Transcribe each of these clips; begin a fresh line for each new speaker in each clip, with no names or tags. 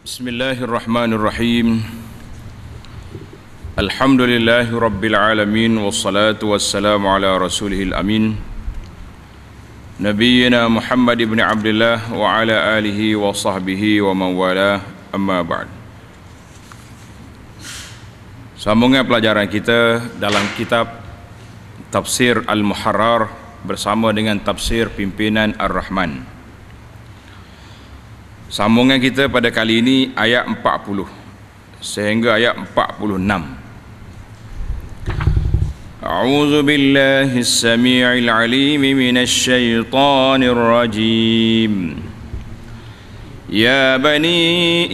بسم الله الرحمن الرحيم الحمد لله رب العالمين والصلاة والسلام على رسوله الأمين نبينا محمد بن عبد الله وعلى آله وصحبه ومن والاه أما بعد Sambungnya pelajaran kita dalam kitab Tafsir Al-Muharrar bersama dengan Tafsir Pimpinan Ar-Rahman. Al-Rahman. Sambungan kita pada kali ini ayat 40 sehingga ayat 46. A'udzu billahi as-sami'il 'alim minasy syaithanir rajim. يا بني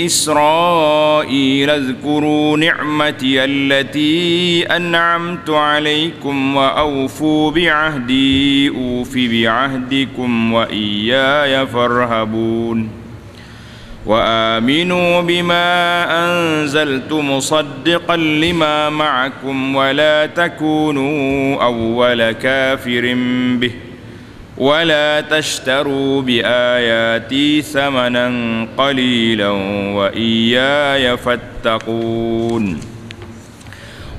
إسرائيل اذكروا نعمتي التي أنعمت عليكم وأوفوا بعهدي أوف بعهدكم وإياي فارهبون وامنوا بما انزلت مصدقا لما معكم ولا تكونوا اول كافر به ولا تشتروا باياتي ثمنا قليلا واياي فاتقون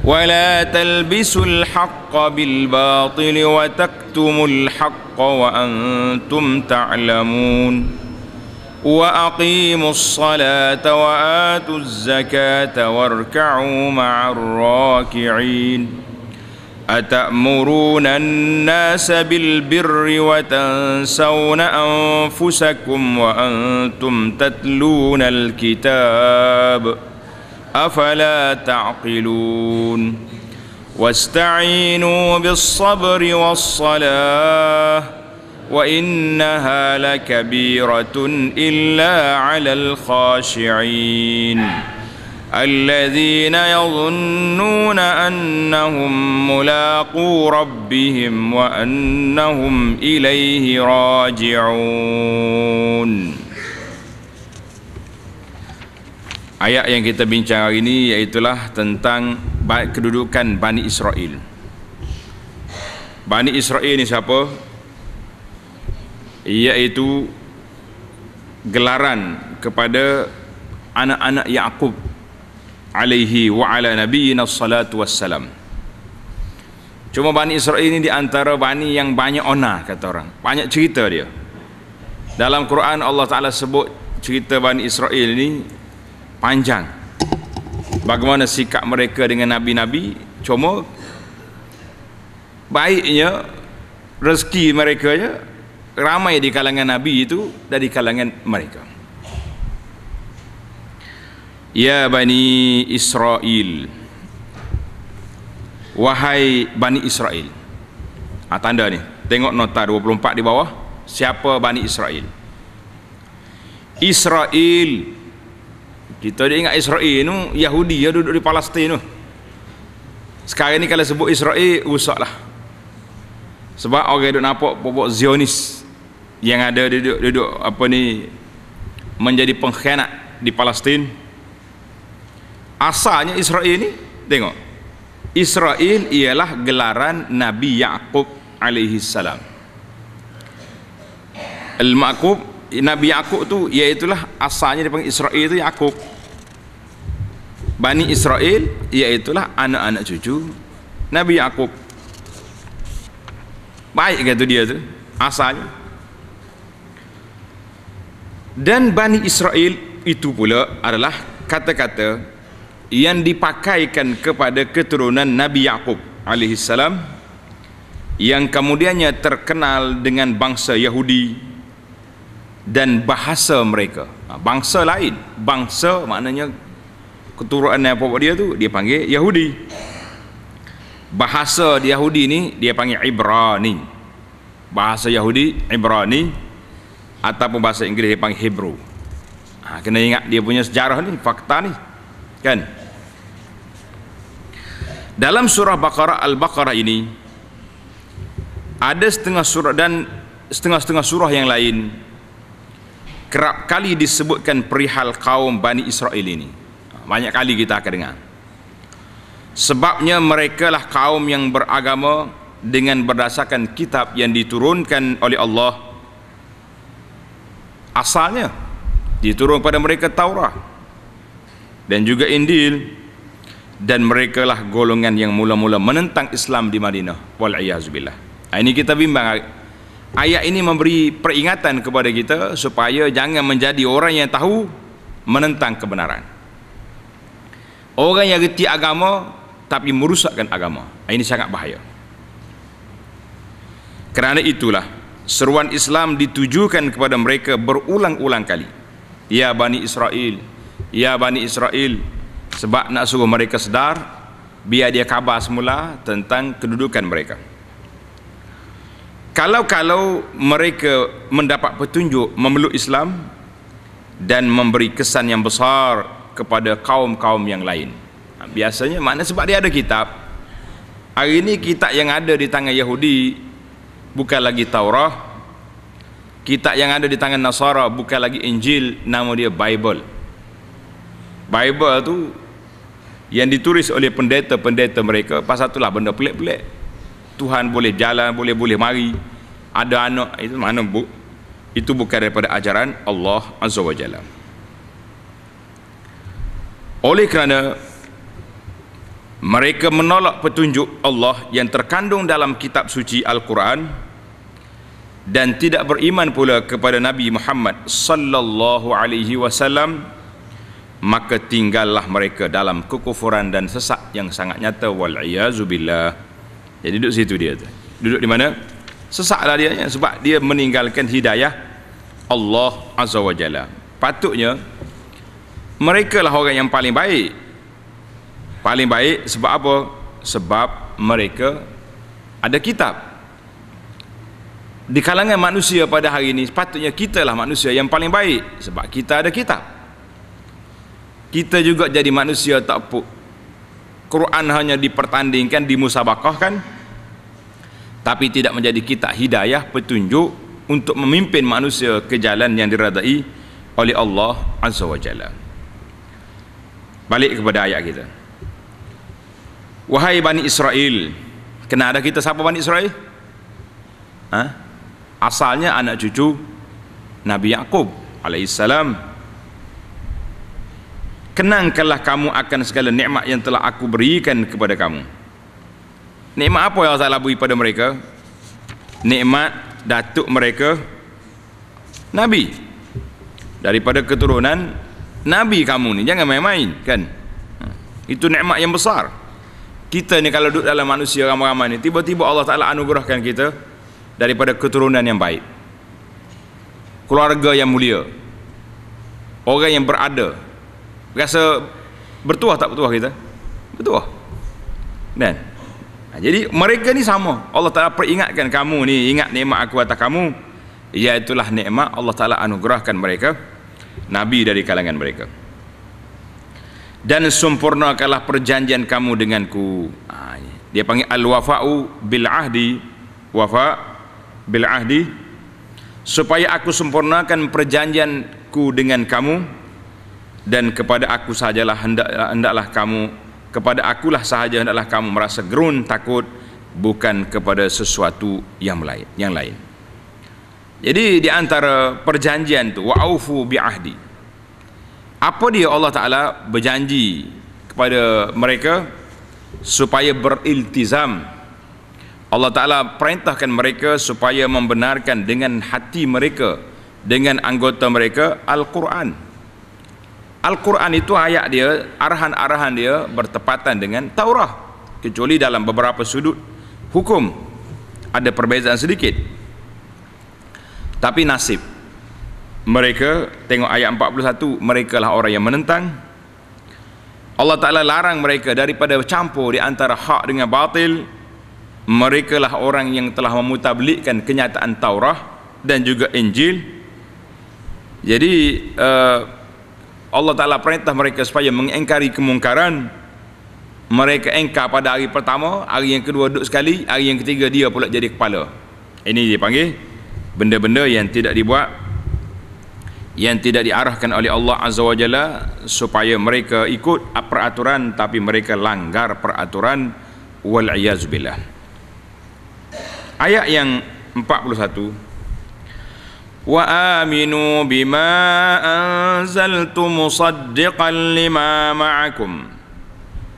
ولا تلبسوا الحق بالباطل وتكتموا الحق وانتم تعلمون واقيموا الصلاه واتوا الزكاه واركعوا مع الراكعين اتامرون الناس بالبر وتنسون انفسكم وانتم تتلون الكتاب افلا تعقلون واستعينوا بالصبر والصلاه وإنها لكبيرة إلا على الخاشعين الذين يظنون أنهم ملاقو ربهم وأنهم إليه راجعون Ayat yang kita bincang hari ini iaitulah tentang kedudukan Bani Israel. Bani Israel ni siapa? iaitu gelaran kepada anak-anak Yaqub alaihi wa ala nabiyina salatu wassalam cuma Bani Israel ini diantara Bani yang banyak onah kata orang banyak cerita dia dalam Quran Allah Ta'ala sebut cerita Bani Israel ini panjang bagaimana sikap mereka dengan Nabi-Nabi cuma baiknya rezeki mereka je ramai di kalangan Nabi itu dari kalangan mereka. Ya Bani Israel Wahai Bani Israel ha, Tanda ni Tengok nota 24 di bawah Siapa Bani Israel Israel Kita dia ingat Israel ni Yahudi yang duduk di Palestin tu Sekarang ni kalau sebut Israel Rusak lah Sebab orang duduk nampak Pobok Zionis yang ada duduk-duduk apa ni menjadi pengkhianat di Palestin. Asalnya Israel ni, tengok. Israel ialah gelaran Nabi Yaqub alaihi salam. Al-Ma'qub Nabi Yaqub tu iaitu lah asalnya dipanggil Israel itu Yaqub. Bani Israel iaitu lah anak-anak cucu Nabi Yaqub. Baik kata dia tu asalnya dan Bani Israel itu pula adalah kata-kata yang dipakaikan kepada keturunan Nabi Yaqub alaihi yang kemudiannya terkenal dengan bangsa Yahudi dan bahasa mereka ha, bangsa lain bangsa maknanya keturunan apa buat dia tu dia panggil Yahudi bahasa Yahudi ni dia panggil Ibrani bahasa Yahudi Ibrani ataupun bahasa Inggeris dia panggil Hebrew. Ha, kena ingat dia punya sejarah ni, fakta ni. Kan? Dalam surah Baqarah Al-Baqarah ini ada setengah surah dan setengah-setengah surah yang lain kerap kali disebutkan perihal kaum Bani Israel ini. Ha, banyak kali kita akan dengar. Sebabnya mereka lah kaum yang beragama dengan berdasarkan kitab yang diturunkan oleh Allah asalnya diturunkan pada mereka Taurat dan juga Injil dan mereka lah golongan yang mula-mula menentang Islam di Madinah wal iazbillah ini kita bimbang ayat ini memberi peringatan kepada kita supaya jangan menjadi orang yang tahu menentang kebenaran orang yang reti agama tapi merusakkan agama ini sangat bahaya kerana itulah seruan Islam ditujukan kepada mereka berulang-ulang kali ya bani Israel ya bani Israel sebab nak suruh mereka sedar biar dia khabar semula tentang kedudukan mereka kalau-kalau mereka mendapat petunjuk memeluk Islam dan memberi kesan yang besar kepada kaum-kaum yang lain biasanya makna sebab dia ada kitab hari ini kitab yang ada di tangan Yahudi bukan lagi Taurah, kitab yang ada di tangan Nasara bukan lagi Injil nama dia Bible Bible tu yang ditulis oleh pendeta-pendeta mereka pasal itulah benda pelik-pelik Tuhan boleh jalan boleh-boleh mari ada anak itu mana bu itu bukan daripada ajaran Allah Azza wa Jalla oleh kerana mereka menolak petunjuk Allah yang terkandung dalam kitab suci Al-Quran, dan tidak beriman pula kepada Nabi Muhammad sallallahu alaihi wasallam maka tinggallah mereka dalam kekufuran dan sesat yang sangat nyata wal billah jadi duduk situ dia tu duduk di mana sesatlah dia ya, sebab dia meninggalkan hidayah Allah azza wajalla patutnya mereka lah orang yang paling baik paling baik sebab apa sebab mereka ada kitab di kalangan manusia pada hari ini sepatutnya lah manusia yang paling baik sebab kita ada kitab kita juga jadi manusia tak puk Quran hanya dipertandingkan di musabakah kan tapi tidak menjadi kitab hidayah petunjuk untuk memimpin manusia ke jalan yang diradai oleh Allah Azza wa Jalla balik kepada ayat kita wahai Bani Israel kena ada kita siapa Bani Israel? ha? asalnya anak cucu Nabi Yakub alaihissalam. Kenangkanlah kamu akan segala nikmat yang telah aku berikan kepada kamu. Nikmat apa yang Allah beri pada mereka? Nikmat datuk mereka Nabi daripada keturunan Nabi kamu ni jangan main-main kan ha, itu nikmat yang besar kita ni kalau duduk dalam manusia ramai-ramai ni tiba-tiba Allah Ta'ala anugerahkan kita daripada keturunan yang baik keluarga yang mulia orang yang berada rasa bertuah tak bertuah kita bertuah dan ha, jadi mereka ni sama Allah Ta'ala peringatkan kamu ni ingat nikmat aku atas kamu iaitulah nikmat Allah Ta'ala anugerahkan mereka Nabi dari kalangan mereka dan sempurnakanlah perjanjian kamu denganku ha, dia panggil al-wafa'u bil-ahdi wafa' bil ahdi supaya aku sempurnakan perjanjianku dengan kamu dan kepada aku sajalah hendaklah, hendaklah kamu kepada akulah sahaja hendaklah kamu merasa gerun takut bukan kepada sesuatu yang lain yang lain jadi di antara perjanjian tu waufu bi ahdi apa dia Allah Taala berjanji kepada mereka supaya beriltizam Allah Ta'ala perintahkan mereka supaya membenarkan dengan hati mereka dengan anggota mereka Al-Quran Al-Quran itu ayat dia arahan-arahan dia bertepatan dengan Taurah kecuali dalam beberapa sudut hukum ada perbezaan sedikit tapi nasib mereka tengok ayat 41 mereka lah orang yang menentang Allah Ta'ala larang mereka daripada campur di antara hak dengan batil mereka lah orang yang telah memutablikkan kenyataan Taurah dan juga Injil jadi eh, Allah Ta'ala perintah mereka supaya mengengkari kemungkaran mereka engkar pada hari pertama hari yang kedua duduk sekali hari yang ketiga dia pula jadi kepala ini dipanggil benda-benda yang tidak dibuat yang tidak diarahkan oleh Allah Azza wa Jalla supaya mereka ikut peraturan tapi mereka langgar peraturan wal'iyazubillah billah ayat yang 41 wa aminu bima anzaltu musaddiqan lima ma'akum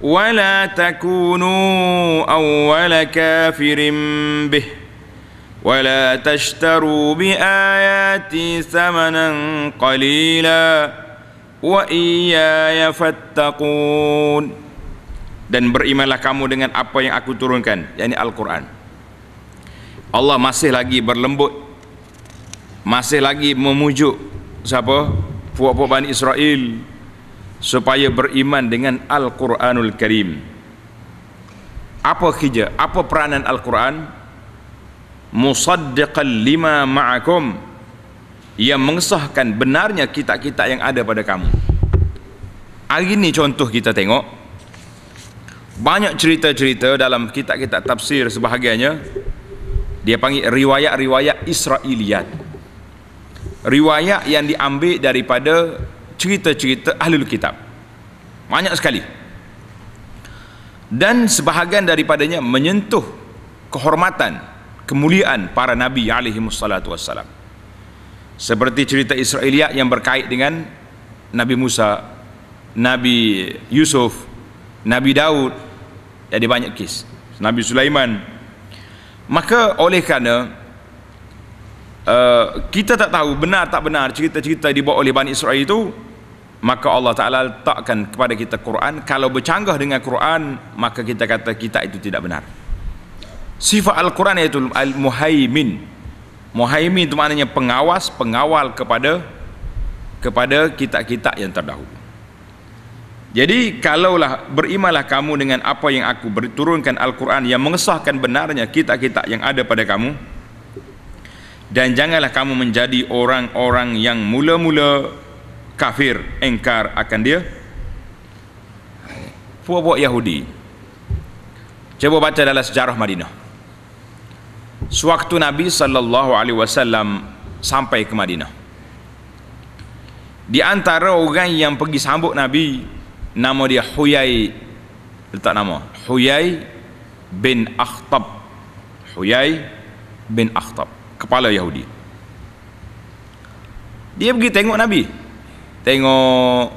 wa la takunu awwal kafirin bih wa la tashtaru bi ayati thamanan qalila wa iyaya fattaqun dan berimanlah kamu dengan apa yang aku turunkan yakni al-Quran Allah masih lagi berlembut masih lagi memujuk siapa puak-puak Bani Israel supaya beriman dengan Al-Quranul Karim apa kerja apa peranan Al-Quran musaddiqan lima ma'akum yang mengesahkan benarnya kitab-kitab yang ada pada kamu hari ini contoh kita tengok banyak cerita-cerita dalam kitab-kitab tafsir sebahagiannya dia panggil riwayat-riwayat Israiliyat riwayat yang diambil daripada cerita-cerita ahlul kitab banyak sekali dan sebahagian daripadanya menyentuh kehormatan kemuliaan para nabi alaihi wassalatu wassalam seperti cerita Israiliyat yang berkait dengan Nabi Musa Nabi Yusuf Nabi Daud ada banyak kisah, Nabi Sulaiman maka oleh kerana uh, kita tak tahu benar tak benar cerita-cerita dibuat oleh Bani Israel itu maka Allah Ta'ala letakkan kepada kita Quran kalau bercanggah dengan Quran maka kita kata kita itu tidak benar sifat Al-Quran iaitu Al-Muhaymin Muhaymin itu maknanya pengawas pengawal kepada kepada kitab-kitab yang terdahulu jadi kalaulah berimalah kamu dengan apa yang aku berturunkan Al-Quran yang mengesahkan benarnya kitab-kitab yang ada pada kamu dan janganlah kamu menjadi orang-orang yang mula-mula kafir engkar akan dia puak-puak Yahudi cuba baca dalam sejarah Madinah sewaktu Nabi saw sampai ke Madinah di antara orang yang pergi sambut Nabi nama dia Huyai letak nama Huyai bin Akhtab Huyai bin Akhtab kepala Yahudi dia pergi tengok Nabi tengok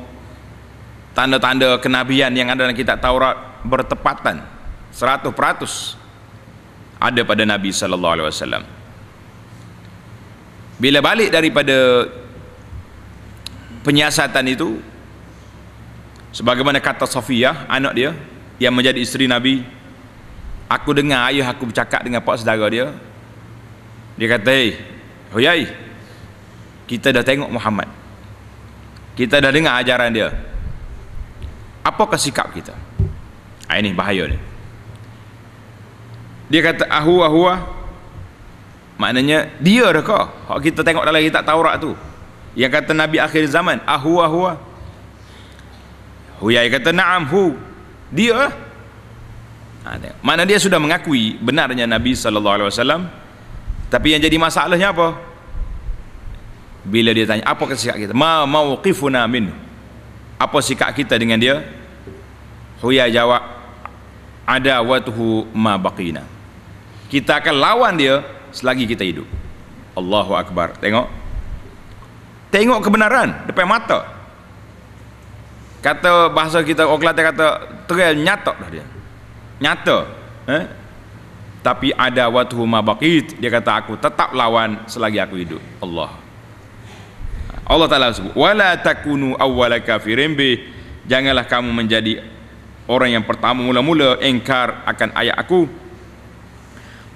tanda-tanda kenabian yang ada dalam kitab Taurat bertepatan 100% ada pada Nabi sallallahu alaihi wasallam bila balik daripada penyiasatan itu sebagaimana kata Sofia, anak dia yang menjadi isteri Nabi aku dengar ayah aku bercakap dengan pak saudara dia dia kata hey Huyai kita dah tengok Muhammad kita dah dengar ajaran dia apakah sikap kita ah, ini bahaya ni dia kata ahu ahuwa ah. maknanya dia dah kau kita tengok dalam kitab Taurat tu yang kata Nabi akhir zaman ahu ahuwa, ahuwa. Huyai kata na'am hu dia ha, mana dia sudah mengakui benarnya Nabi SAW tapi yang jadi masalahnya apa bila dia tanya apa sikap kita ma mawqifuna min apa sikap kita dengan dia Huyai jawab ada watuhu ma baqina kita akan lawan dia selagi kita hidup Allahu Akbar tengok tengok kebenaran depan mata kata bahasa kita orang Kelantan kata terel nyatok dah dia nyata eh? tapi ada watuhu mabakit dia kata aku tetap lawan selagi aku hidup Allah Allah Ta'ala sebut wala takunu awwala kafirin bih janganlah kamu menjadi orang yang pertama mula-mula engkar akan ayat aku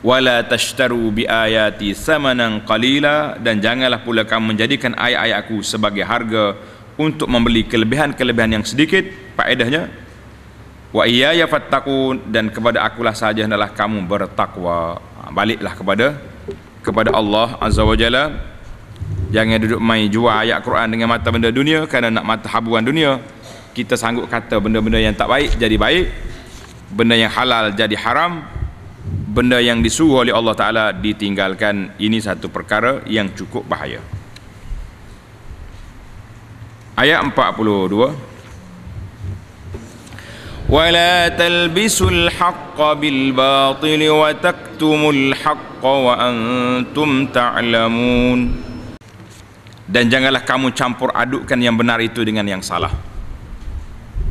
wala tashtaru bi ayati samanan qalila dan janganlah pula kamu menjadikan ayat-ayat aku sebagai harga untuk membeli kelebihan-kelebihan yang sedikit faedahnya wa iyaya fattaqun dan kepada akulah sahaja adalah kamu bertakwa ha, baliklah kepada kepada Allah azza wajalla jangan duduk main jual ayat Quran dengan mata benda dunia kerana nak mata habuan dunia kita sanggup kata benda-benda yang tak baik jadi baik benda yang halal jadi haram benda yang disuruh oleh Allah taala ditinggalkan ini satu perkara yang cukup bahaya ayat 42 wala talbisul haqqo bil batil wa taktumul haqqo wa antum ta'lamun dan janganlah kamu campur adukkan yang benar itu dengan yang salah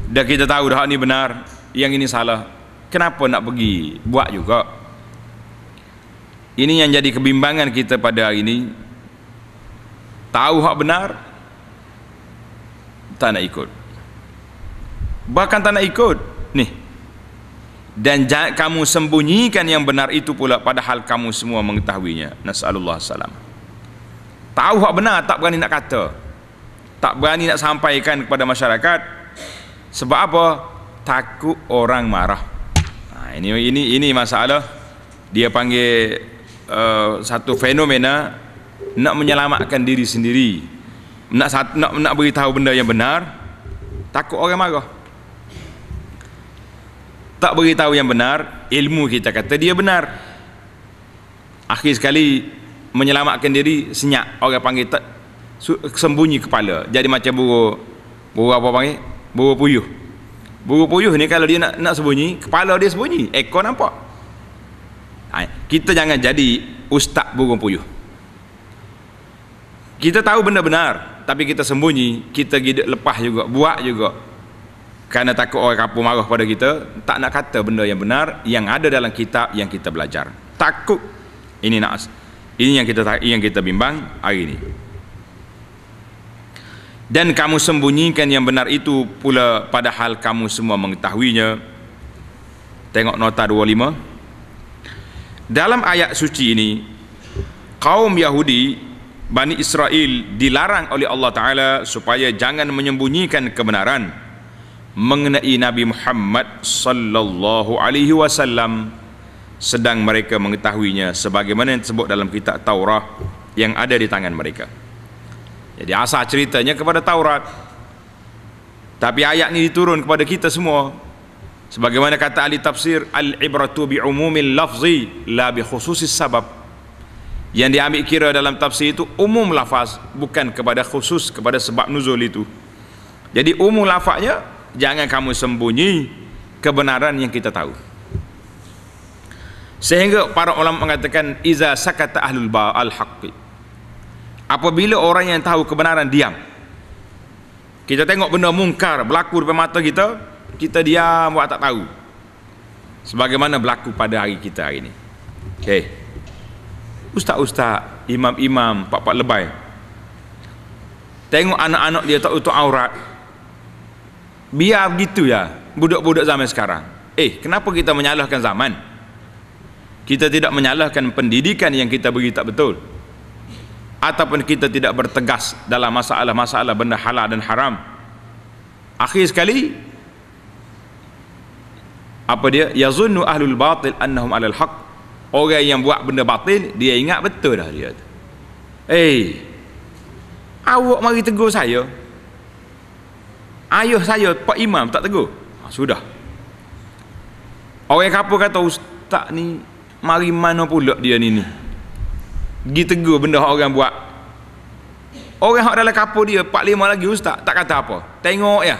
dah kita tahu dah ini benar yang ini salah kenapa nak pergi buat juga ini yang jadi kebimbangan kita pada hari ini tahu hak benar tak nak ikut bahkan tak nak ikut ni dan kamu sembunyikan yang benar itu pula padahal kamu semua mengetahuinya nasallallahu salam tahu hak benar tak berani nak kata tak berani nak sampaikan kepada masyarakat sebab apa takut orang marah nah, ha, ini ini ini masalah dia panggil uh, satu fenomena nak menyelamatkan diri sendiri nak nak nak beritahu benda yang benar takut orang marah tak beritahu yang benar ilmu kita kata dia benar akhir sekali menyelamatkan diri senyap orang panggil tak sembunyi kepala jadi macam buruh buruh apa panggil buruh puyuh buruh puyuh ni kalau dia nak nak sembunyi kepala dia sembunyi ekor nampak ha, kita jangan jadi ustaz burung puyuh kita tahu benda benar tapi kita sembunyi kita gidik lepas juga buat juga kerana takut orang kapur marah pada kita tak nak kata benda yang benar yang ada dalam kitab yang kita belajar takut ini nak ini yang kita yang kita bimbang hari ini dan kamu sembunyikan yang benar itu pula padahal kamu semua mengetahuinya tengok nota 25 dalam ayat suci ini kaum Yahudi Bani Israel dilarang oleh Allah Ta'ala supaya jangan menyembunyikan kebenaran mengenai Nabi Muhammad sallallahu alaihi wasallam sedang mereka mengetahuinya sebagaimana yang disebut dalam kitab Taurat yang ada di tangan mereka jadi asal ceritanya kepada Taurat tapi ayat ini diturun kepada kita semua sebagaimana kata ahli tafsir al-ibratu bi'umumil lafzi la bi khususis sabab yang diambil kira dalam tafsir itu umum lafaz bukan kepada khusus kepada sebab nuzul itu jadi umum lafaznya jangan kamu sembunyi kebenaran yang kita tahu sehingga para ulama mengatakan iza sakata ahlul ba al haqqi apabila orang yang tahu kebenaran diam kita tengok benda mungkar berlaku depan mata kita kita diam buat tak tahu sebagaimana berlaku pada hari kita hari ini okey ustaz-ustaz, imam-imam, pak-pak lebay. Tengok anak-anak dia tak tutup aurat. Biar begitu ya, budak-budak zaman sekarang. Eh, kenapa kita menyalahkan zaman? Kita tidak menyalahkan pendidikan yang kita beri tak betul. Ataupun kita tidak bertegas dalam masalah-masalah benda halal dan haram. Akhir sekali, apa dia? Yazunnu ahlul batil annahum alal haqq orang yang buat benda batin dia ingat betul dah dia tu eh awak mari tegur saya ayuh saya pak imam tak tegur ha, sudah orang kapur kata ustaz ni mari mana pula dia ni ni pergi tegur benda orang buat orang yang dalam kapur dia pak lima lagi ustaz tak kata apa tengok ya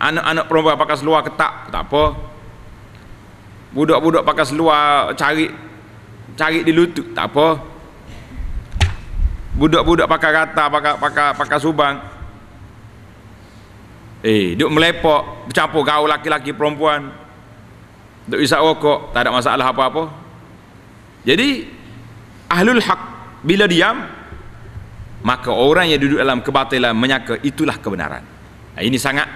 anak-anak perempuan pakai seluar ketak tak apa budak-budak pakai seluar cari cari di lutut tak apa budak-budak pakai rata pakai pakai pakai subang eh duk melepak bercampur gaul laki-laki perempuan duk isap rokok tak ada masalah apa-apa jadi ahlul hak bila diam maka orang yang duduk dalam kebatilan menyangka itulah kebenaran nah, ini sangat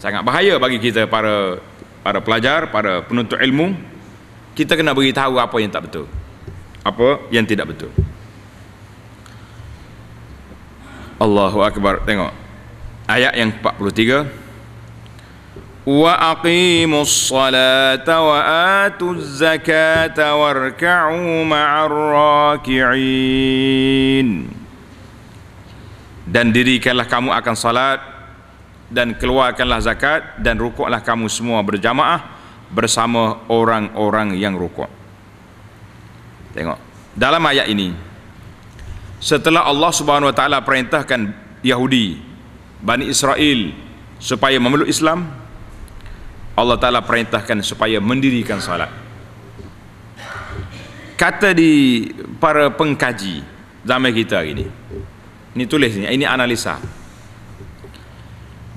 sangat bahaya bagi kita para para pelajar, para penuntut ilmu, kita kena bagi apa yang tak betul. Apa yang tidak betul. Allahu akbar. Tengok. Ayat yang 43. Wa aqimus salata wa atuz zakata warka'u ma'ar raki'in. Dan dirikanlah kamu akan salat, dan keluarkanlah zakat dan rukuklah kamu semua berjamaah bersama orang-orang yang rukuk. Tengok. Dalam ayat ini setelah Allah Subhanahu Wa Taala perintahkan Yahudi Bani Israel supaya memeluk Islam Allah Taala perintahkan supaya mendirikan salat. Kata di para pengkaji zaman kita ini. Ini tulis ini, ini analisa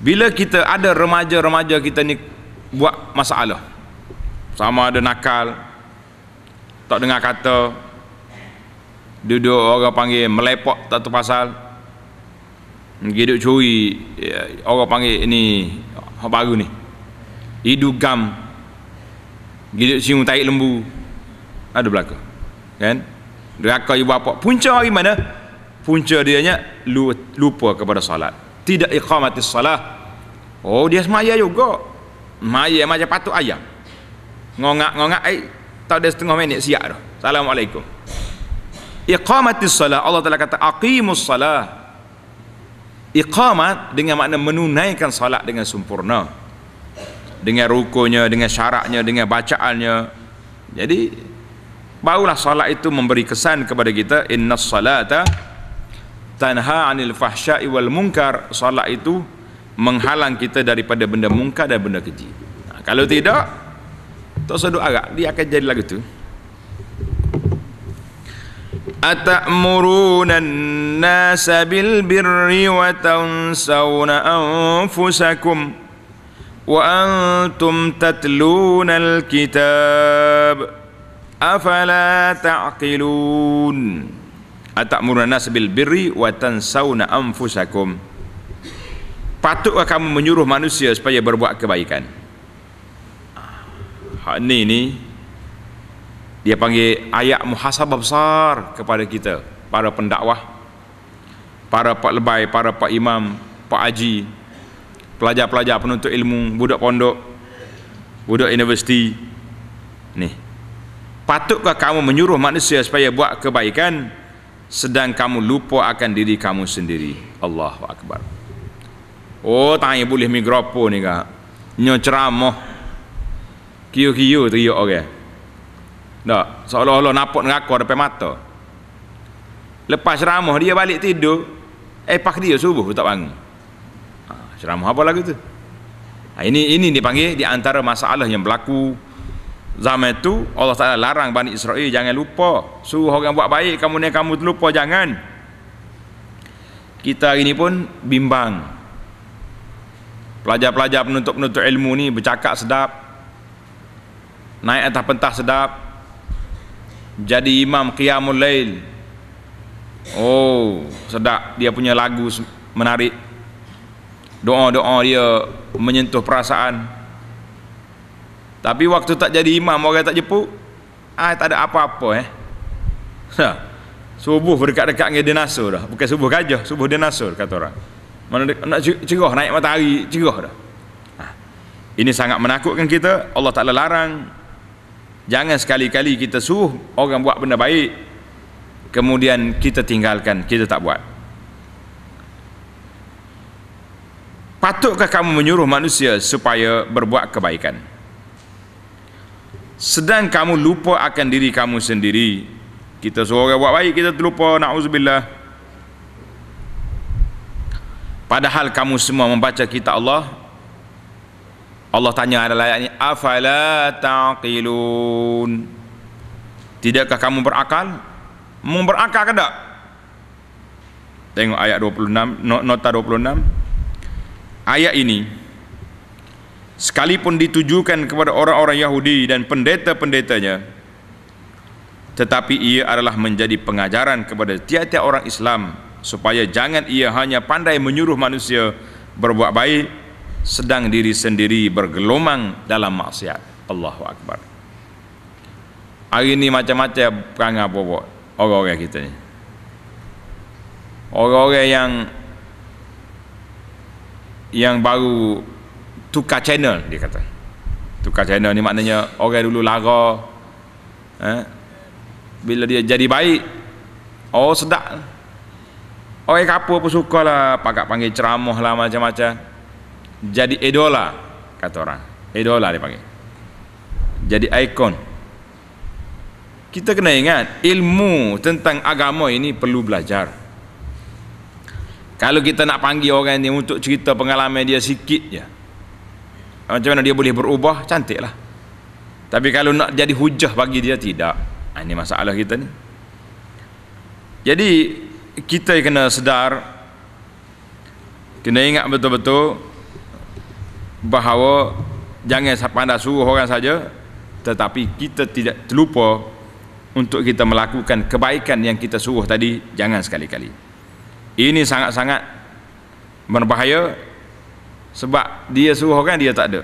bila kita ada remaja-remaja kita ni buat masalah sama ada nakal tak dengar kata duduk orang panggil melepak tak terpasal hidup curi ya, orang panggil ini orang baru ni hidup gam hidup siung taik lembu ada berlaku kan Raka ibu bapa punca hari mana punca dia nya lupa kepada salat tidak iqamatis salah oh dia semaya juga maya macam patuk ayam ngongak-ngongak eh tak ada setengah minit siap dah Assalamualaikum iqamatis salah Allah telah kata aqimus salah iqamat dengan makna menunaikan salat dengan sempurna dengan rukunya, dengan syaratnya, dengan bacaannya jadi barulah salat itu memberi kesan kepada kita inna salata tanha anil fahsya'i wal mungkar solat itu menghalang kita daripada benda mungkar dan benda keji nah, ha, kalau tidak tak usah doa dia akan jadi lagu tu atamuruna nasa bil birri wa tansawna anfusakum wa antum tatluna al kitab afala ta'qilun atamuruna nas bil birri wa tansawna anfusakum patutkah kamu menyuruh manusia supaya berbuat kebaikan hak ah, ni ni dia panggil ayat muhasabah besar kepada kita para pendakwah para pak lebai para pak imam pak aji, pelajar-pelajar penuntut ilmu budak pondok budak universiti ni patutkah kamu menyuruh manusia supaya buat kebaikan sedang kamu lupa akan diri kamu sendiri Allahu akbar oh tanya boleh migropo ni kak nyo ceramah kiyo-kiyo teriak orang okay. dak seolah-olah nampak neraka depan mata lepas ceramah dia balik tidur eh pak dia subuh tak bangun ha, ceramah apa lagi tu ha, ini ini dipanggil di antara masalah yang berlaku zaman itu Allah Taala larang Bani Israel jangan lupa suruh orang buat baik kamu ni kamu terlupa jangan kita hari ini pun bimbang pelajar-pelajar penuntut-penuntut ilmu ni bercakap sedap naik atas pentas sedap jadi imam qiyamul lail oh sedap dia punya lagu menarik doa-doa dia menyentuh perasaan tapi waktu tak jadi imam orang tak jemput. Ah tak ada apa-apa eh. Ha. Subuh berdekat-dekat dengan dinasur dah. Bukan subuh gajah, subuh dinasur kata orang. Mana nak cerah naik matahari, cerah dah. Ha. Ini sangat menakutkan kita. Allah Taala larang jangan sekali-kali kita suruh orang buat benda baik kemudian kita tinggalkan, kita tak buat. Patutkah kamu menyuruh manusia supaya berbuat kebaikan? sedang kamu lupa akan diri kamu sendiri kita seorang buat baik kita terlupa na'udzubillah padahal kamu semua membaca kitab Allah Allah tanya ada layak ini afala ta'qilun tidakkah kamu berakal mau berakal ke tak tengok ayat 26 nota 26 ayat ini sekalipun ditujukan kepada orang-orang Yahudi dan pendeta-pendetanya tetapi ia adalah menjadi pengajaran kepada tiap-tiap orang Islam supaya jangan ia hanya pandai menyuruh manusia berbuat baik sedang diri sendiri bergelombang dalam maksiat Allahu Akbar hari ini macam-macam perangai apa-apa orang-orang kita ni orang-orang yang yang baru tukar channel dia kata tukar channel ni maknanya orang dulu lara eh? bila dia jadi baik oh sedap orang kapur pun suka lah pakak panggil ceramah lah macam-macam jadi idola kata orang idola dia panggil jadi ikon kita kena ingat ilmu tentang agama ini perlu belajar kalau kita nak panggil orang ni untuk cerita pengalaman dia sikit je ya. Ah, macam mana dia boleh berubah cantiklah tapi kalau nak jadi hujah bagi dia tidak ah, ini masalah kita ni jadi kita kena sedar kena ingat betul-betul bahawa jangan pandai suruh orang saja tetapi kita tidak terlupa untuk kita melakukan kebaikan yang kita suruh tadi jangan sekali-kali ini sangat-sangat berbahaya sebab dia suruh kan dia tak ada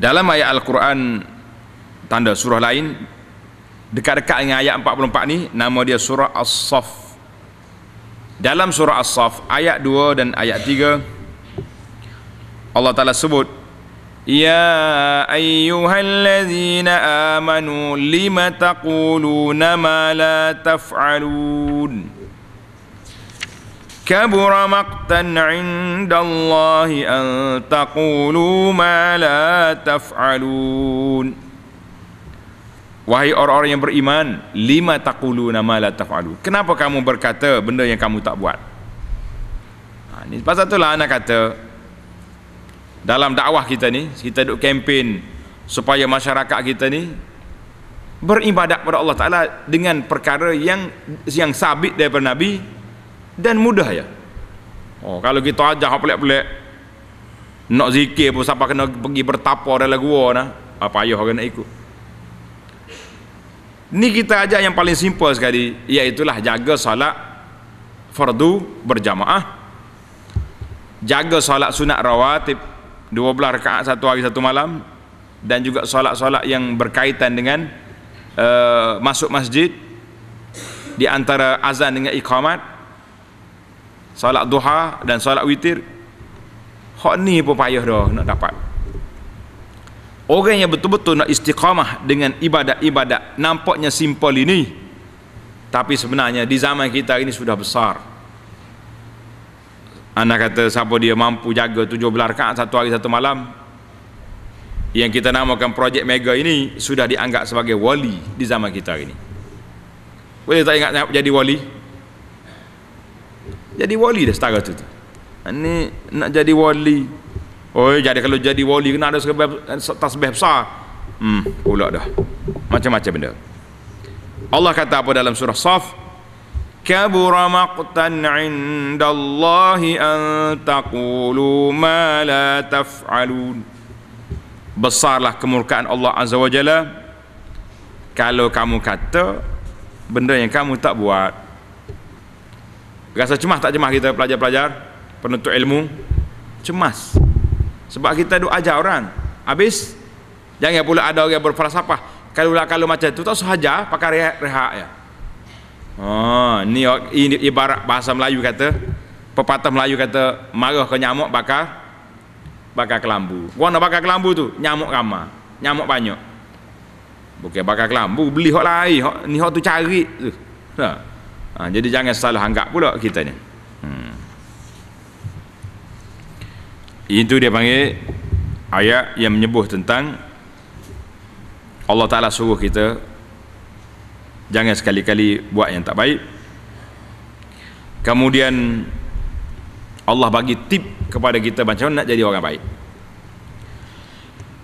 dalam ayat Al-Quran tanda surah lain dekat-dekat dengan ayat 44 ni nama dia surah As-Saf dalam surah As-Saf ayat 2 dan ayat 3 Allah Ta'ala sebut Ya ayyuhallazina amanu lima taquluna ma la taf'alun كبر مقتا عند الله أن تقولوا ما لا تفعلون Wahai orang-orang yang beriman, lima takulu nama la tafalu. Kenapa kamu berkata benda yang kamu tak buat? Ha, ini pasal tu lah anak kata dalam dakwah kita ni, kita duk kempen supaya masyarakat kita ni beribadat kepada Allah Taala dengan perkara yang yang sabit daripada Nabi dan mudah ya. Oh, kalau kita ajar hak pelik-pelik nak zikir pun siapa kena pergi bertapa dalam gua nah, apa ah, ayah orang nak ikut. Ni kita ajar yang paling simple sekali, iaitu lah jaga solat fardu berjamaah. Jaga solat sunat rawatib 12 rakaat satu hari satu malam dan juga solat-solat yang berkaitan dengan uh, masuk masjid di antara azan dengan iqamat solat duha dan solat witir hak ni pun payah dah nak dapat orang yang betul-betul nak istiqamah dengan ibadat-ibadat nampaknya simple ini tapi sebenarnya di zaman kita ini sudah besar Anak kata siapa dia mampu jaga tujuh belarkaan satu hari satu malam yang kita namakan projek mega ini sudah dianggap sebagai wali di zaman kita ini boleh tak ingat jadi wali jadi wali dah setara tu, Ini nak jadi wali oh jadi kalau jadi wali kena ada sebab tasbih besar hmm pula dah macam-macam benda Allah kata apa dalam surah Saf kabura maqtan indallahi an taqulu ma la taf'alun besarlah kemurkaan Allah azza wajalla kalau kamu kata benda yang kamu tak buat Rasa cemas tak cemas kita pelajar-pelajar Penuntut ilmu Cemas Sebab kita duk ajar orang Habis Jangan pula ada orang berfalsafah Kalau lah kalau macam tu tak sahaja pakai rehat, ya Oh, ni, ini ibarat bahasa Melayu kata Pepatah Melayu kata Marah ke nyamuk bakar Bakar kelambu Warna bakar kelambu tu Nyamuk ramah Nyamuk banyak Bukan bakar kelambu Beli hok lain hok, Ni hok tu cari tu. Ha ha, jadi jangan salah anggap pula kita ni hmm. itu dia panggil ayat yang menyebut tentang Allah Ta'ala suruh kita jangan sekali-kali buat yang tak baik kemudian Allah bagi tip kepada kita macam nak jadi orang baik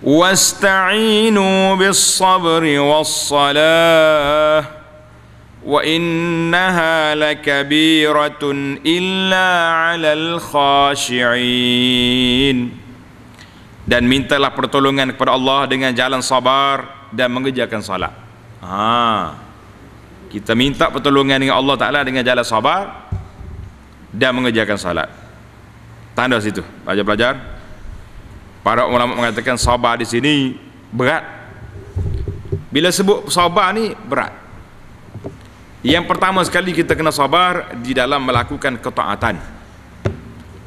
wasta'inu bis sabri was salah وإنها لكبيرة إلا على الخاشعين dan mintalah pertolongan kepada Allah dengan jalan sabar dan mengerjakan salat. Ha. Kita minta pertolongan dengan Allah Taala dengan jalan sabar dan mengerjakan salat. Tanda situ, pelajar-pelajar. Para ulama mengatakan sabar di sini berat. Bila sebut sabar ni berat. Yang pertama sekali kita kena sabar di dalam melakukan ketaatan.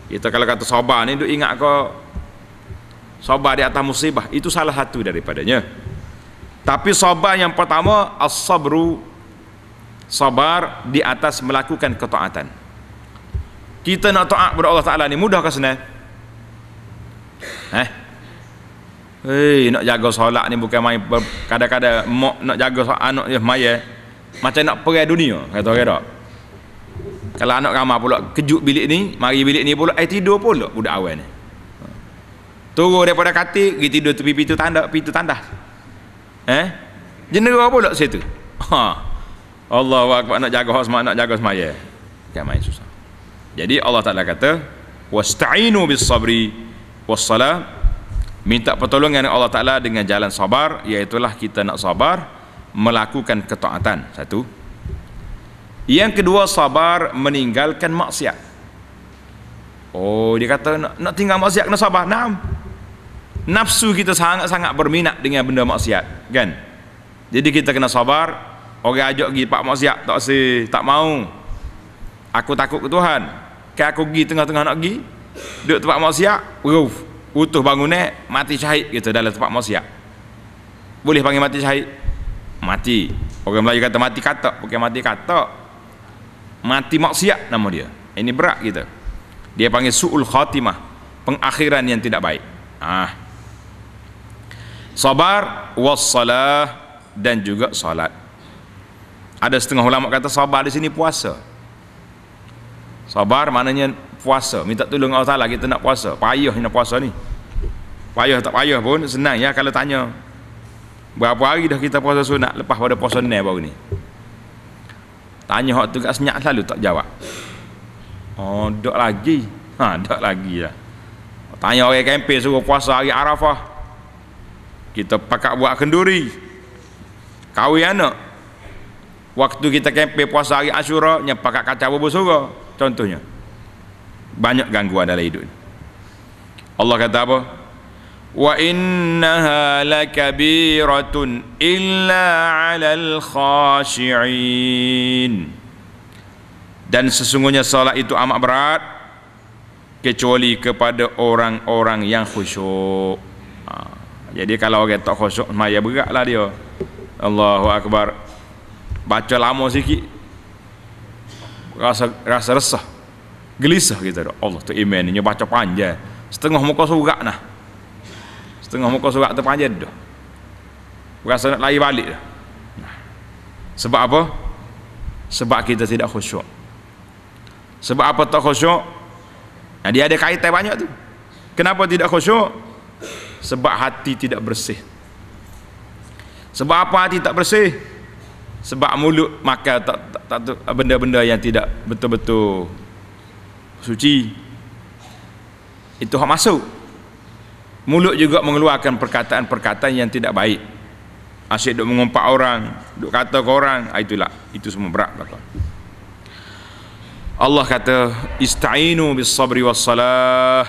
Kita kalau kata sabar ni ingat kau sabar di atas musibah itu salah satu daripadanya. Tapi sabar yang pertama as-sabru sabar di atas melakukan ketaatan. Kita nak taat kepada Allah Taala ni mudah ke sana? Eh? Hei, nak jaga solat ni bukan main kadang-kadang nak jaga solat anak dia mayat macam nak perai dunia kata orang tak kalau anak ramah pula kejut bilik ni mari bilik ni pula eh tidur pula budak awal ni turun daripada katil pergi tidur tepi pintu tanda pintu tanda eh jenera pula situ ha Allah wakbar nak jaga hak nak jaga semaya kan main susah jadi Allah Ta'ala kata wasta'inu bis sabri wassalam minta pertolongan Allah Ta'ala dengan jalan sabar iaitulah kita nak sabar melakukan ketaatan satu yang kedua sabar meninggalkan maksiat oh dia kata nak, nak tinggal maksiat kena sabar nah, nafsu kita sangat-sangat berminat dengan benda maksiat kan jadi kita kena sabar orang ajak pergi pak maksiat tak si tak mau aku takut ke Tuhan ke kan aku pergi tengah-tengah nak pergi duduk tempat maksiat roof utuh bangunnya mati syahid gitu dalam tempat maksiat boleh panggil mati syahid mati orang Melayu kata mati katak bukan mati katak mati maksiat nama dia ini berat kita dia panggil su'ul khatimah pengakhiran yang tidak baik ah. sabar wassalah dan juga salat ada setengah ulama kata sabar di sini puasa sabar maknanya puasa minta tolong Allah Ta'ala kita nak puasa payah nak puasa ni payah tak payah pun senang ya kalau tanya berapa hari dah kita puasa sunat lepas pada puasa ni baru ni tanya orang tu kat senyap selalu tak jawab oh tak lagi ha tak lagi lah tanya orang kempen suruh puasa hari Arafah kita pakat buat kenduri kahwin anak waktu kita kempen puasa hari Ashura yang pakat kacau bersuruh contohnya banyak gangguan dalam hidup ni Allah kata apa وإنها لكبيرة إلا على الخاشعين dan sesungguhnya salat itu amat berat kecuali kepada orang-orang yang khusyuk ha, jadi kalau orang tak khusyuk maya lah dia Allahu Akbar baca lama sikit rasa rasa resah gelisah kita Allah tu imannya baca panjang setengah muka surat nah setengah muka surat terpanjat dah berasa nak lari balik dah sebab apa? sebab kita tidak khusyuk sebab apa tak khusyuk? Nah, dia ada kaitan banyak tu kenapa tidak khusyuk? sebab hati tidak bersih sebab apa hati tak bersih? sebab mulut makan tak tak benda-benda yang tidak betul-betul suci itu hak masuk mulut juga mengeluarkan perkataan-perkataan yang tidak baik asyik duk mengumpat orang duk kata ke orang ah, itulah itu semua berat belakang Allah kata istainu bis sabri was salah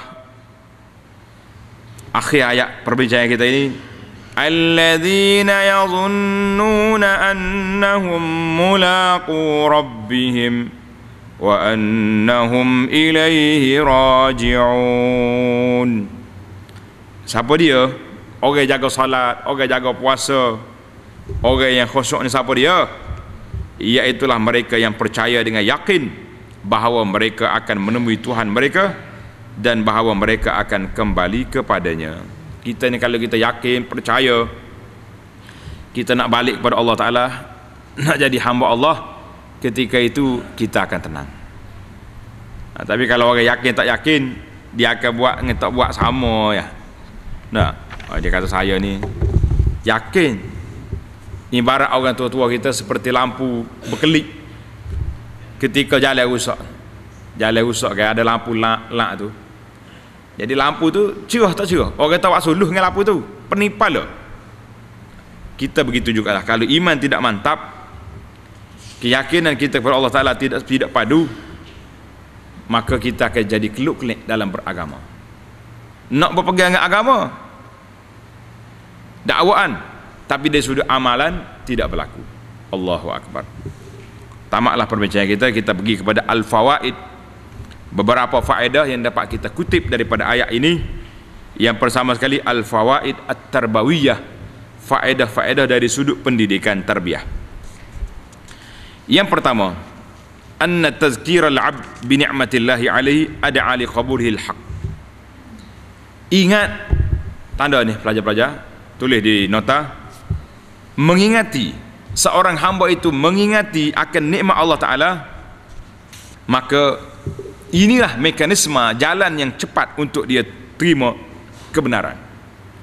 akhir ayat perbincangan kita ini alladzina yadhunnuna annahum mulaqu rabbihim wa annahum ilaihi raji'un siapa dia? Orang jaga salat, orang jaga puasa. Orang yang khusyuk ni siapa dia? Iaitulah mereka yang percaya dengan yakin bahawa mereka akan menemui Tuhan mereka dan bahawa mereka akan kembali kepadanya. Kita ni kalau kita yakin, percaya kita nak balik kepada Allah Taala, nak jadi hamba Allah, ketika itu kita akan tenang. Nah, ha, tapi kalau orang yakin tak yakin, dia akan buat dengan tak buat sama ya. Nah, ah, dia kata saya ni yakin ibarat orang tua-tua kita seperti lampu berkelip ketika jalan rusak. Jalan rusak kan ada lampu lak, lak tu. Jadi lampu tu cerah tak cerah. Orang tak suluh dengan lampu tu. Penipal lah. Kita begitu juga lah. Kalau iman tidak mantap, keyakinan kita kepada Allah Ta'ala tidak tidak padu, maka kita akan jadi keluk-kelik dalam beragama. Nak berpegang dengan agama, dakwaan tapi dari sudut amalan tidak berlaku Allahu Akbar tamatlah perbincangan kita kita pergi kepada Al-Fawaid beberapa faedah yang dapat kita kutip daripada ayat ini yang pertama sekali Al-Fawaid At-Tarbawiyah faedah-faedah dari sudut pendidikan terbiah yang pertama anna tazkira al-abd bi ni'matillahi alaihi ad'a li qabulihi haq ingat tanda ni pelajar-pelajar tulis di nota mengingati seorang hamba itu mengingati akan nikmat Allah Ta'ala maka inilah mekanisme jalan yang cepat untuk dia terima kebenaran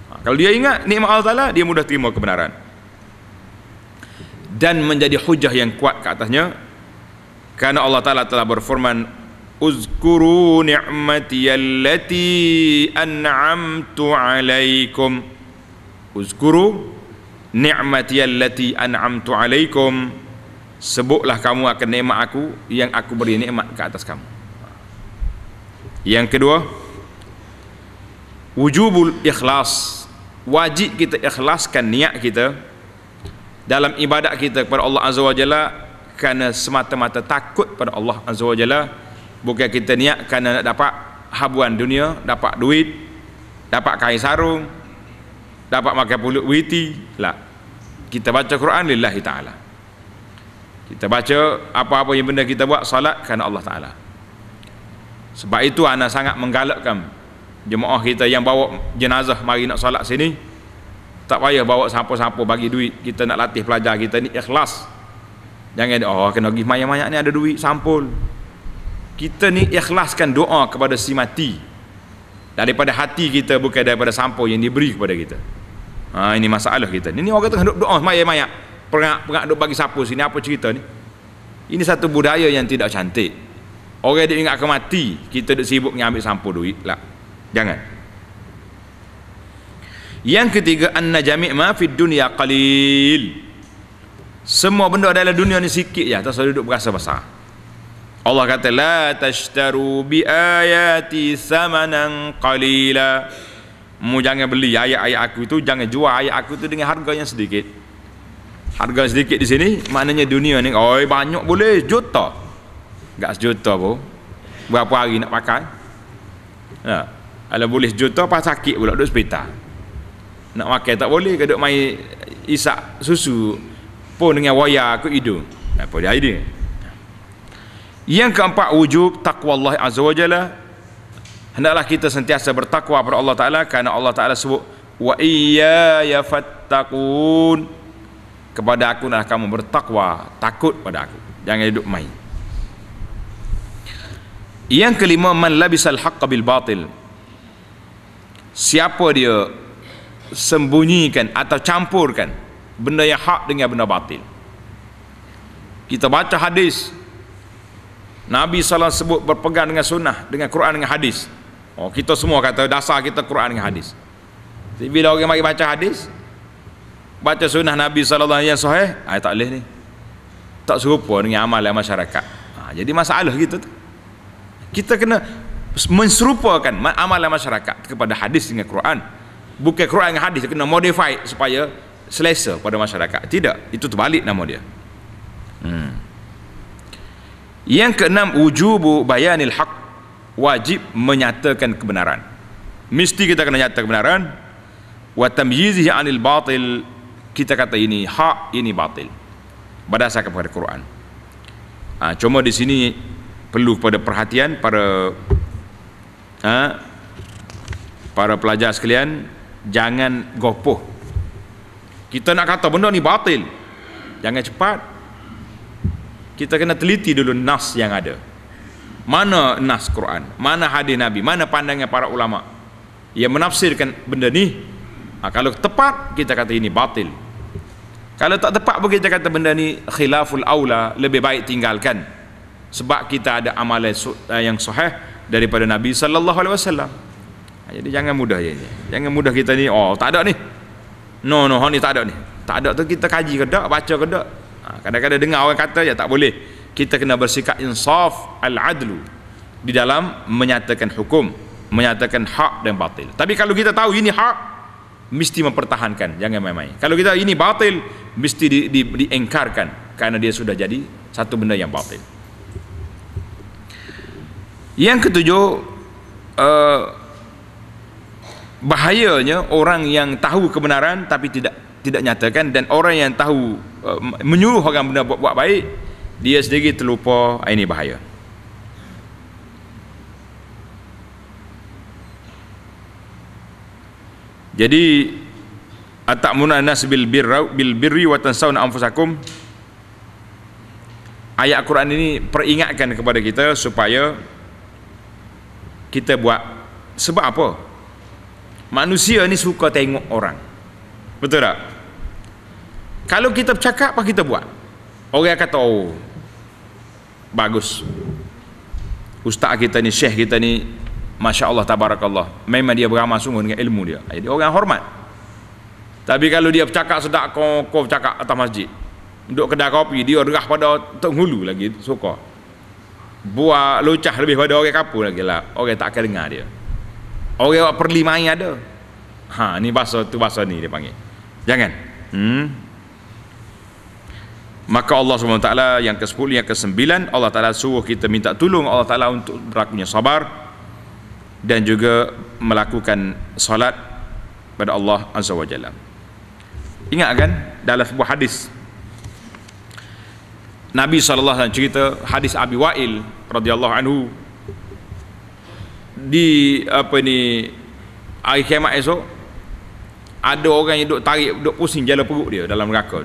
ha, kalau dia ingat nikmat Allah Ta'ala dia mudah terima kebenaran dan menjadi hujah yang kuat ke atasnya kerana Allah Ta'ala telah berfirman uzkuru ni'mati allati an'amtu alaikum uzkuru ni'mati allati an'amtu alaikum sebutlah kamu akan nikmat aku yang aku beri nikmat ke atas kamu yang kedua wujubul ikhlas wajib kita ikhlaskan niat kita dalam ibadat kita kepada Allah Azza wa Jalla kerana semata-mata takut pada Allah Azza wa Jalla bukan kita niat kerana nak dapat habuan dunia dapat duit dapat kain sarung dapat makan pulut witi lah kita baca Quran lillahi taala kita baca apa-apa yang benda kita buat salat kerana Allah taala sebab itu anak sangat menggalakkan jemaah kita yang bawa jenazah mari nak salat sini tak payah bawa siapa-siapa bagi duit kita nak latih pelajar kita ni ikhlas jangan oh kena pergi mayat-mayat ni ada duit sampul kita ni ikhlaskan doa kepada si mati daripada hati kita bukan daripada sampul yang diberi kepada kita Ha, ini masalah kita. Ini orang tengah doa oh, mayat-mayat. Perak-perak duk bagi sapu sini. Apa cerita ni? Ini satu budaya yang tidak cantik. Orang dia ingat akan mati. Kita duk sibuk ambil sampul duit. Lah. Jangan. Yang ketiga, anna jami' ma fid dunya qalil. Semua benda dalam dunia ni sikit je. Tak duduk berasa besar. Allah kata, La tashtaru bi ayati samanan qalilah mu jangan beli ayat-ayat aku itu jangan jual ayat aku itu dengan harga yang sedikit harga sedikit di sini maknanya dunia ni oi banyak boleh juta enggak sejuta pun berapa hari nak pakai ya. kalau boleh sejuta pas sakit pula duduk hospital nak makan tak boleh ke duduk main isak susu pun dengan waya aku hidung apa dia idea yang keempat wujud takwa Allah Azza wajalla hendaklah kita sentiasa bertakwa kepada Allah Taala kerana Allah Taala sebut wa iyya fattaqun kepada aku hendaklah kamu bertakwa takut pada aku jangan hidup main yang kelima man labisal haqq bil batil siapa dia sembunyikan atau campurkan benda yang hak dengan benda batil kita baca hadis Nabi SAW sebut berpegang dengan sunnah dengan Quran dengan hadis Oh, kita semua kata dasar kita Quran dengan hadis. Bila orang mari baca hadis, baca sunnah Nabi sallallahu alaihi wasallam sahih, eh, ah tak leh ni. Tak serupa dengan amalan masyarakat. Ha, jadi masalah kita tu. Kita kena menserupakan amalan masyarakat kepada hadis dengan Quran. Bukan Quran dengan hadis kena modify supaya selesa pada masyarakat. Tidak, itu terbalik nama dia. Hmm. Yang keenam wujubu bayanil haqq wajib menyatakan kebenaran mesti kita kena nyatakan kebenaran wa tamyizihi anil batil kita kata ini hak ini batil berdasarkan kepada Quran ha, cuma di sini perlu pada perhatian para ha, para pelajar sekalian jangan gopoh kita nak kata benda ni batil jangan cepat kita kena teliti dulu nas yang ada mana nas Quran mana hadis Nabi mana pandangan para ulama yang menafsirkan benda ni ha, kalau tepat kita kata ini batil kalau tak tepat pun kita kata benda ni khilaful aula lebih baik tinggalkan sebab kita ada amalan eh, yang sahih daripada Nabi sallallahu alaihi wasallam. Ha, jadi jangan mudah ya. Jangan mudah kita ni oh tak ada ni. No no ni tak ada ni. Tak ada tu kita kaji ke tak, baca ke tak. Ha, kadang-kadang dengar orang kata ya tak boleh kita kena bersikap insaf al-adlu di dalam menyatakan hukum menyatakan hak dan batil tapi kalau kita tahu ini hak mesti mempertahankan jangan main-main kalau kita ini batil mesti di, di, diengkarkan kerana dia sudah jadi satu benda yang batil yang ketujuh uh, bahayanya orang yang tahu kebenaran tapi tidak tidak nyatakan dan orang yang tahu uh, menyuruh orang benda buat, buat baik dia sendiri terlupa ah, ini bahaya jadi atak munanas bil birru bil birri wa tansawun anfusakum ayat Quran ini peringatkan kepada kita supaya kita buat sebab apa manusia ni suka tengok orang betul tak kalau kita bercakap apa kita buat orang kata oh bagus ustaz kita ni syekh kita ni Masya Allah tabarakallah memang dia beramal sungguh dengan ilmu dia jadi orang hormat tapi kalau dia bercakap sedak kau kau bercakap atas masjid duduk kedai kopi dia derah pada tok lagi suka buah lucah lebih pada orang kapur lagi lah orang tak akan dengar dia orang yang perli ada ha ni bahasa tu bahasa ni dia panggil jangan hmm Maka Allah SWT yang ke-10, yang ke-9 Allah Taala suruh kita minta tolong Allah Taala untuk berlakunya sabar Dan juga melakukan salat pada Allah Azza wa Jalla Ingat kan dalam sebuah hadis Nabi SAW cerita hadis Abi Wa'il radhiyallahu anhu Di apa ni Hari kiamat esok Ada orang yang duduk tarik, duduk pusing jala perut dia dalam neraka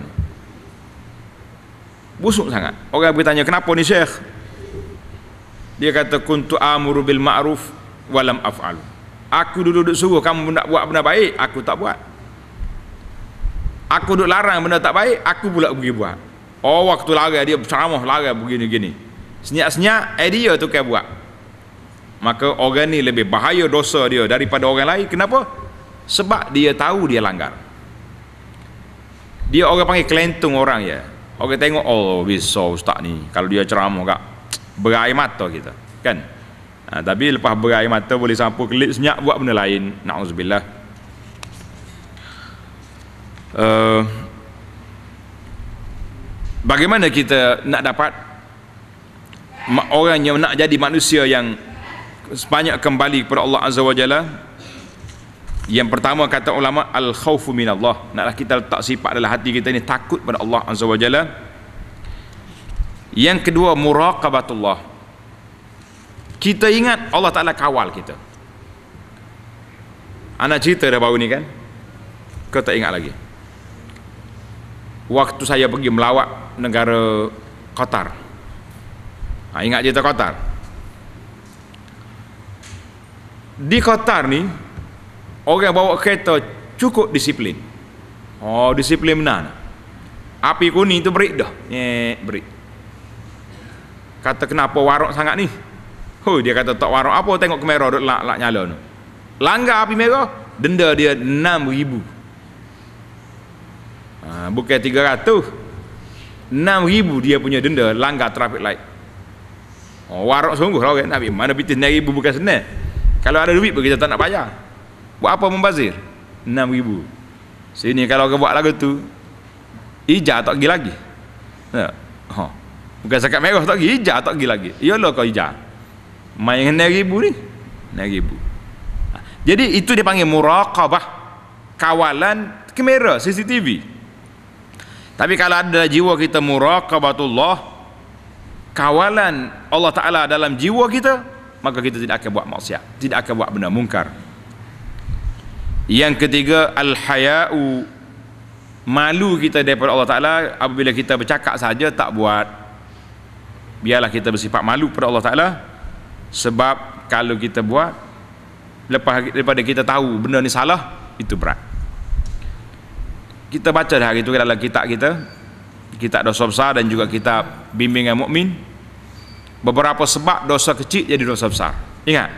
busuk sangat orang tanya kenapa ni syekh dia kata kuntu amuru bil ma'ruf walam af'al aku dulu duduk suruh kamu nak buat benda baik aku tak buat aku duduk larang benda tak baik aku pula pergi buat oh waktu lari dia ceramah lari begini gini senyap-senyap eh dia tu kan buat maka orang ni lebih bahaya dosa dia daripada orang lain kenapa? sebab dia tahu dia langgar dia orang panggil kelentung orang ya Orang okay, tengok oh bisa ustaz ni kalau dia ceramah kak berair mata kita kan. Ha, tapi lepas berair mata boleh sampo kelip senyap buat benda lain. Nauzubillah. Uh, eh, bagaimana kita nak dapat orang yang nak jadi manusia yang sebanyak kembali kepada Allah Azza wa Jalla yang pertama kata ulama al khawfu minallah. Naklah kita letak sifat dalam hati kita ini takut pada Allah Azza Wajalla. Yang kedua muraqabatullah. Kita ingat Allah Taala kawal kita. Anak cerita dah baru ni kan? Kau tak ingat lagi. Waktu saya pergi melawat negara Qatar. Ha, ingat cerita Qatar? Di Qatar ni, Orang bawa kereta cukup disiplin. Oh, disiplin benar. Api kuning tu break dah. Nyek, break. Kata kenapa warok sangat ni? Huh, dia kata tak warok apa tengok kamera duk lak lak nyala tu. Langgar api merah, denda dia 6000. Ah, ha, bukan 300. 6000 dia punya denda langgar traffic light. Oh, warok sungguh lah kan nak Mana bitis 6000 bukan senang. Kalau ada duit pun kita tak nak bayar. Buat apa membazir? 6000. Sini kalau kau buat lagu tu, ijar ha. tak pergi lagi. Ya. Ha. Bukan sakat merah tak pergi, ijar tak pergi lagi. Iyalah kau ijar. Main dengan 6000 ni. 6000. Jadi itu dia panggil muraqabah. Kawalan kamera CCTV. Tapi kalau ada jiwa kita muraqabatullah, kawalan Allah Taala dalam jiwa kita, maka kita tidak akan buat maksiat, tidak akan buat benda mungkar. Yang ketiga al-haya'u malu kita daripada Allah Taala apabila kita bercakap saja tak buat. Biarlah kita bersifat malu kepada Allah Taala sebab kalau kita buat lepas daripada kita tahu benda ni salah itu berat. Kita baca dah hari itu dalam kitab kita, kitab dosa besar dan juga kitab bimbingan mukmin. Beberapa sebab dosa kecil jadi dosa besar. Ingat.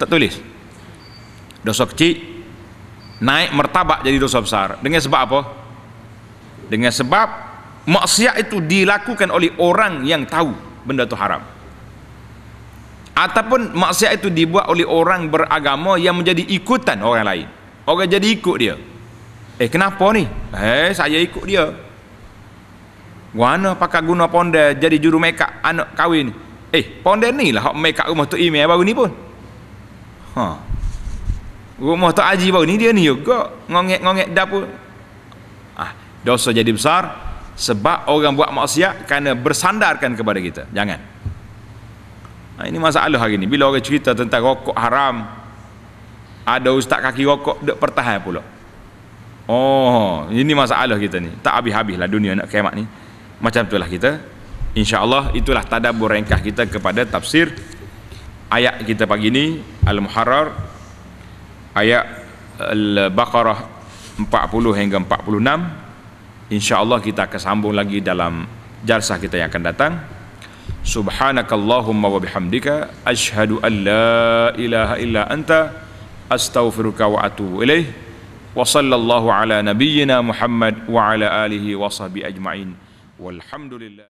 Tak tulis dosa kecil naik mertabak jadi dosa besar dengan sebab apa dengan sebab maksiat itu dilakukan oleh orang yang tahu benda itu haram ataupun maksiat itu dibuat oleh orang beragama yang menjadi ikutan orang lain orang jadi ikut dia eh kenapa ni eh saya ikut dia mana pakai guna ponda jadi juru make up anak kahwin eh ponda ni lah make up rumah tu email baru ni pun ha huh rumah tak haji baru ni dia ni juga ngongek ngonget dapur ah dosa jadi besar sebab orang buat maksiat kerana bersandarkan kepada kita jangan nah, ini masalah hari ni bila orang cerita tentang rokok haram ada ustaz kaki rokok dek pertahan pula oh ini masalah kita ni tak habis habis lah dunia nak kiamat ni macam tu lah kita insyaallah itulah tadabbur rengkah kita kepada tafsir ayat kita pagi ni al-muharrar ayat eh, Al-Baqarah 40 hingga 46 insyaAllah kita akan sambung lagi dalam jalsah kita yang akan datang Subhanakallahumma wa bihamdika ashadu an la ilaha illa anta astaghfiruka wa atubu ilaih wa sallallahu ala nabiyyina Muhammad wa ala alihi wa sahbihi ajma'in walhamdulillah